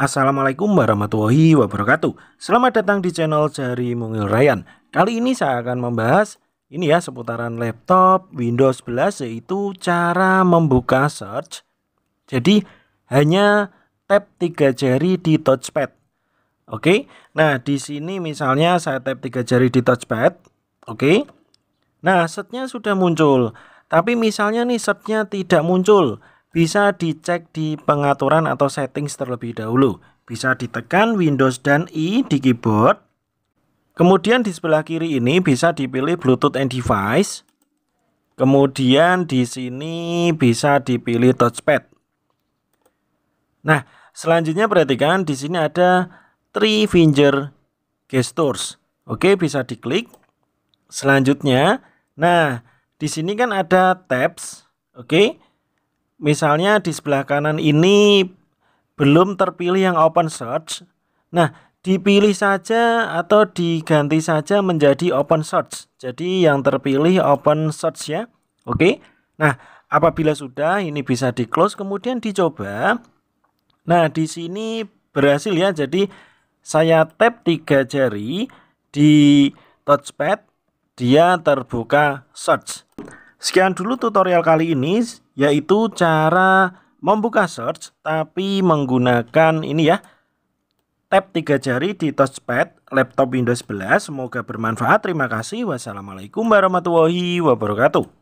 Assalamualaikum warahmatullahi wabarakatuh Selamat datang di channel Jari Mungil Ryan Kali ini saya akan membahas Ini ya seputaran laptop Windows 11 Yaitu cara membuka search Jadi hanya tap 3 jari di touchpad Oke Nah di sini misalnya saya tap 3 jari di touchpad Oke Nah setnya sudah muncul Tapi misalnya nih setnya tidak muncul bisa dicek di pengaturan atau settings terlebih dahulu. Bisa ditekan Windows dan I di keyboard. Kemudian di sebelah kiri ini bisa dipilih Bluetooth and device. Kemudian di sini bisa dipilih touchpad. Nah, selanjutnya perhatikan di sini ada three finger gestures. Oke, bisa diklik. Selanjutnya, nah, di sini kan ada tabs. Oke misalnya di sebelah kanan ini belum terpilih yang open search. Nah, dipilih saja atau diganti saja menjadi open search. Jadi yang terpilih open search ya. Oke. Nah, apabila sudah ini bisa di close kemudian dicoba. Nah, di sini berhasil ya. Jadi saya tap tiga jari di touchpad dia terbuka search. Sekian dulu tutorial kali ini yaitu cara membuka search tapi menggunakan ini ya tab tiga jari di touchpad laptop Windows 11 semoga bermanfaat terima kasih wassalamualaikum warahmatullahi wabarakatuh